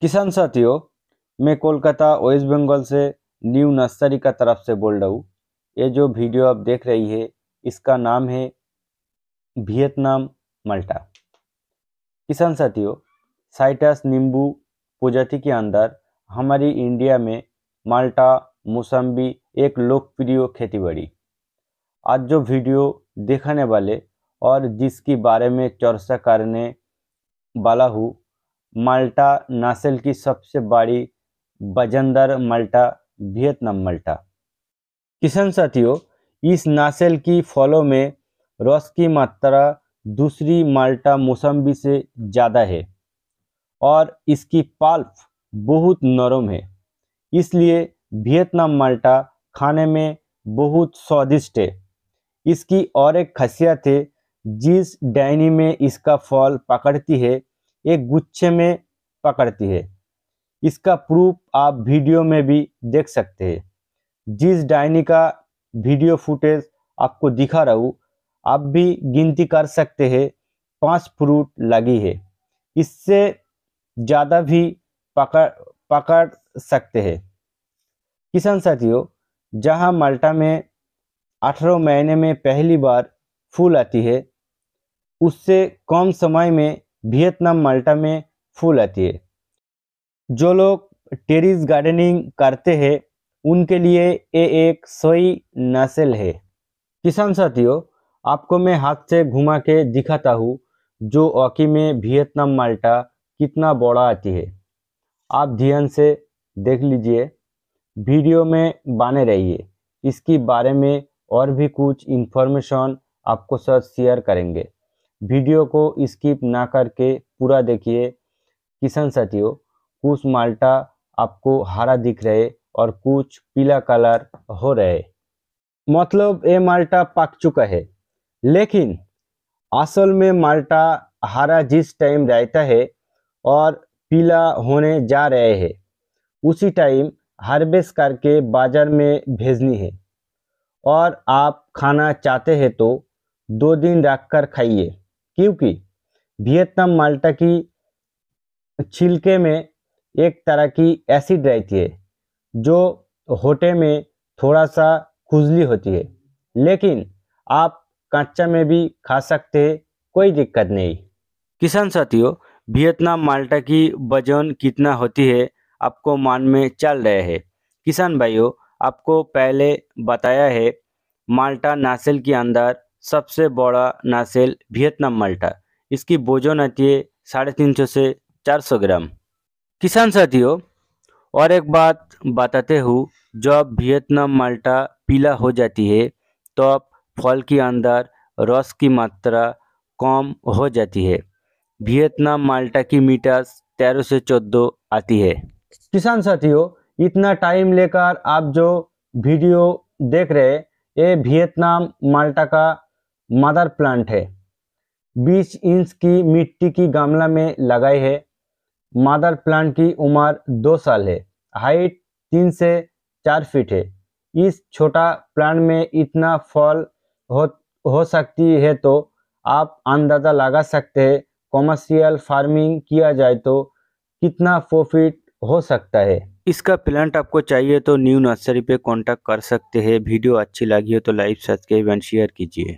किसान साथियों मैं कोलकाता वेस्ट बंगाल से न्यू नर्सरी का तरफ से बोल रहा हूँ ये जो वीडियो आप देख रही है इसका नाम है वियतनाम मल्टा किसान साथियों साइटस नींबू प्रजाति के अंदर हमारी इंडिया में माल्टा मौसम्बी एक लोकप्रिय खेती बाड़ी आज जो वीडियो दिखाने वाले और जिसकी बारे में चर्चा करने वाला हूँ माल्टा नासिल की सबसे बड़ी बजंदर मल्टा वियतनाम मल्टा किसान साथियों इस नासिल की फलों में रस की मात्रा दूसरी माल्टा मौसम्बी से ज़्यादा है और इसकी पाल्प बहुत नरम है इसलिए वियतनाम माल्टा खाने में बहुत स्वादिष्ट है इसकी और एक खासियत है जिस डायनी में इसका फल पकड़ती है एक गुच्छे में पकड़ती है इसका प्रूफ आप वीडियो में भी देख सकते हैं जिस डायनी का वीडियो फुटेज आपको दिखा रहा हूँ आप भी गिनती कर सकते हैं पांच फ्रूट लगी है इससे ज़्यादा भी पकड़ पकड़ सकते हैं किसान साथियों जहाँ माल्टा में अठारह महीने में पहली बार फूल आती है उससे कम समय में वियतनाम माल्टा में फूल आती है जो लोग टेरिस गार्डनिंग करते हैं उनके लिए ये एक सही नसल है किसान साथियों आपको मैं हाथ से घुमा के दिखाता हूँ जो ऑकी में वियतनाम माल्टा कितना बड़ा आती है आप ध्यान से देख लीजिए वीडियो में बने रहिए इसके बारे में और भी कुछ इन्फॉर्मेशन आपको साथ शेयर करेंगे वीडियो को स्किप ना करके पूरा देखिए किसान साथियों कुछ माल्टा आपको हरा दिख रहे और कुछ पीला कलर हो रहे मतलब ये माल्टा पक चुका है लेकिन असल में माल्टा हरा जिस टाइम रहता है और पीला होने जा रहे हैं उसी टाइम हार्वेस्ट करके बाज़ार में भेजनी है और आप खाना चाहते हैं तो दो दिन रख कर खाइए क्योंकि वियतनाम माल्टा की छिलके में एक तरह की एसिड रहती है जो होटे में थोड़ा सा खुजली होती है लेकिन आप कच्चा में भी खा सकते हैं कोई दिक्कत नहीं किसान साथियों वियतनाम माल्टा की वजन कितना होती है आपको मान में चल रहे हैं किसान भाइयों आपको पहले बताया है माल्टा नासिल के अंदर सबसे बड़ा नासेल वियतनाम माल्टा इसकी बोजन आती है साढ़े तीन सौ से चार सौ ग्राम किसान साथियों और एक बात बताते हूँ जब वियतनाम माल्टा पीला हो जाती है तो तो फल के अंदर रस की मात्रा कम हो जाती है वियतनाम माल्टा की मीटास तेरह से चौदह आती है किसान साथियों इतना टाइम लेकर आप जो वीडियो देख रहे ये वियतनाम माल्टा का मदर प्लांट है बीस इंच की मिट्टी की गमला में लगाई है मदर प्लांट की उम्र दो साल है हाइट तीन से चार फीट है इस छोटा प्लांट में इतना फल हो हो सकती है तो आप अंदाज़ा लगा सकते हैं कॉमर्शियल फार्मिंग किया जाए तो कितना प्रॉफिट हो सकता है इसका प्लांट आपको चाहिए तो न्यू नर्सरी पे कांटेक्ट कर सकते हैं वीडियो अच्छी लगी हो तो लाइक सब्सक्राइब एंड शेयर कीजिए